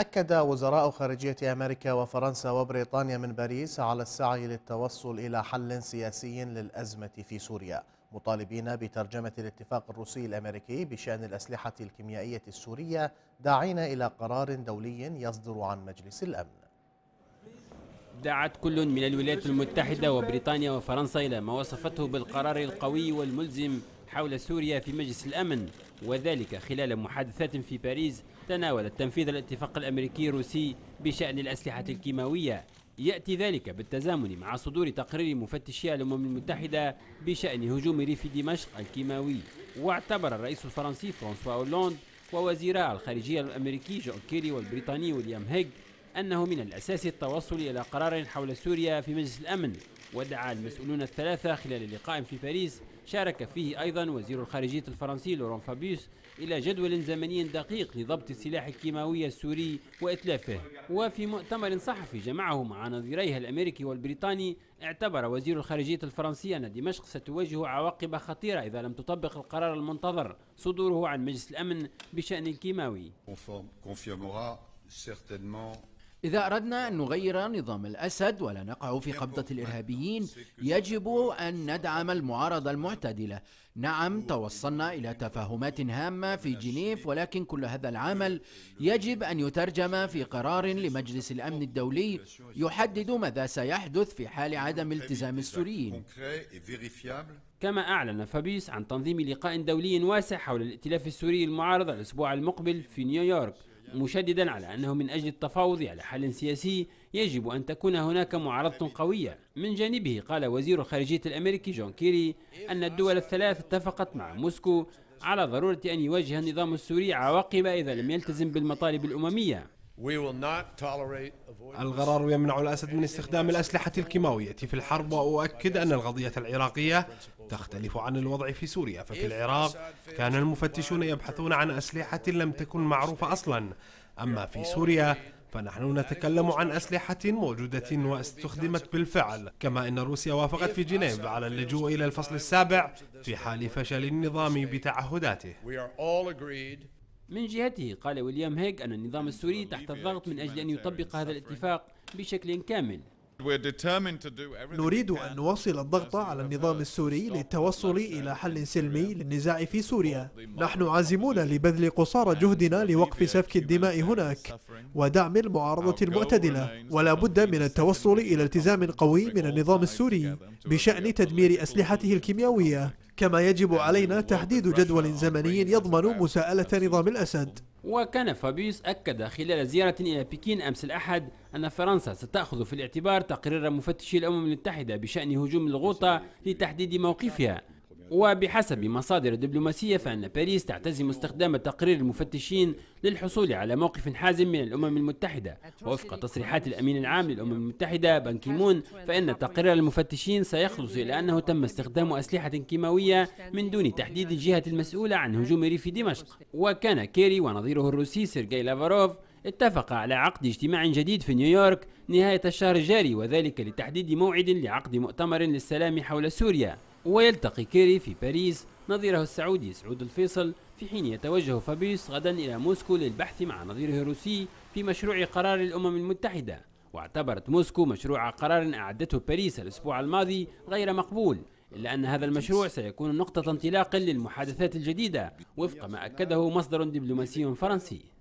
أكد وزراء خارجية أمريكا وفرنسا وبريطانيا من باريس على السعي للتوصل إلى حل سياسي للأزمة في سوريا مطالبين بترجمة الاتفاق الروسي الأمريكي بشأن الأسلحة الكيميائية السورية داعين إلى قرار دولي يصدر عن مجلس الأمن دعت كل من الولايات المتحدة وبريطانيا وفرنسا إلى ما وصفته بالقرار القوي والملزم حول سوريا في مجلس الأمن وذلك خلال محادثات في باريس تناول التنفيذ الاتفاق الأمريكي الروسي بشأن الأسلحة الكيماوية يأتي ذلك بالتزامن مع صدور تقرير مفتشي الأمم المتحدة بشأن هجوم ريف دمشق الكيماوي واعتبر الرئيس الفرنسي فرانسوا أولوند ووزيرا الخارجية الأمريكي جون كيري والبريطاني ويليام هيج أنه من الأساس التوصل إلى قرار حول سوريا في مجلس الأمن ودعا المسؤولون الثلاثة خلال لقاء في باريس شارك فيه أيضا وزير الخارجية الفرنسي لوران فابيوس إلى جدول زمني دقيق لضبط السلاح الكيماوي السوري وإتلافه وفي مؤتمر صحفي جمعه مع نظيريه الأمريكي والبريطاني اعتبر وزير الخارجية الفرنسي أن دمشق ستواجه عواقب خطيرة إذا لم تطبق القرار المنتظر صدوره عن مجلس الأمن بشأن الكيماوي إذا أردنا أن نغير نظام الأسد ولا نقع في قبضة الإرهابيين يجب أن ندعم المعارضة المعتدلة نعم توصلنا إلى تفاهمات هامة في جنيف ولكن كل هذا العمل يجب أن يترجم في قرار لمجلس الأمن الدولي يحدد ماذا سيحدث في حال عدم التزام السوريين كما أعلن فابيس عن تنظيم لقاء دولي واسع حول الائتلاف السوري المعارض الأسبوع المقبل في نيويورك مشددا على أنه من أجل التفاوض على حل سياسي يجب أن تكون هناك معارضة قوية من جانبه قال وزير الخارجية الأمريكي جون كيري أن الدول الثلاث اتفقت مع موسكو على ضرورة أن يواجه النظام السوري عواقب إذا لم يلتزم بالمطالب الأممية الغرار يمنع الأسد من استخدام الأسلحة الكيماوية في الحرب وأؤكد أن القضية العراقية تختلف عن الوضع في سوريا ففي العراق كان المفتشون يبحثون عن أسلحة لم تكن معروفة أصلا أما في سوريا فنحن نتكلم عن أسلحة موجودة واستخدمت بالفعل كما أن روسيا وافقت في جنيف على اللجوء إلى الفصل السابع في حال فشل النظام بتعهداته من جهته قال ويليام هيج أن النظام السوري تحت الضغط من أجل أن يطبق هذا الاتفاق بشكل كامل نريد أن نواصل الضغط على النظام السوري للتوصل إلى حل سلمي للنزاع في سوريا نحن عازمون لبذل قصارى جهدنا لوقف سفك الدماء هناك ودعم المعارضة المعتدلة ولا بد من التوصل إلى التزام قوي من النظام السوري بشأن تدمير أسلحته الكيميائية كما يجب علينا تحديد جدول زمني يضمن مساءلة نظام الأسد وكان فابيوس أكد خلال زيارة إلى بكين أمس الأحد أن فرنسا ستأخذ في الاعتبار تقرير مفتشي الأمم المتحدة بشأن هجوم الغوطة لتحديد موقفها وبحسب مصادر دبلوماسية فإن باريس تعتزم استخدام تقرير المفتشين للحصول على موقف حازم من الأمم المتحدة ووفق تصريحات الأمين العام للأمم المتحدة بانكيمون فإن تقرير المفتشين سيخلص إلى أنه تم استخدام أسلحة كيماوية من دون تحديد الجهة المسؤولة عن هجوم ريف دمشق وكان كيري ونظيره الروسي سيرجي لافاروف اتفق على عقد اجتماع جديد في نيويورك نهاية الشهر الجاري وذلك لتحديد موعد لعقد مؤتمر للسلام حول سوريا ويلتقي كيري في باريس نظيره السعودي سعود الفيصل في حين يتوجه فابيوس غدا إلى موسكو للبحث مع نظيره الروسي في مشروع قرار الأمم المتحدة واعتبرت موسكو مشروع قرار أعدته باريس الأسبوع الماضي غير مقبول إلا أن هذا المشروع سيكون نقطة انطلاق للمحادثات الجديدة وفق ما أكده مصدر دبلوماسي فرنسي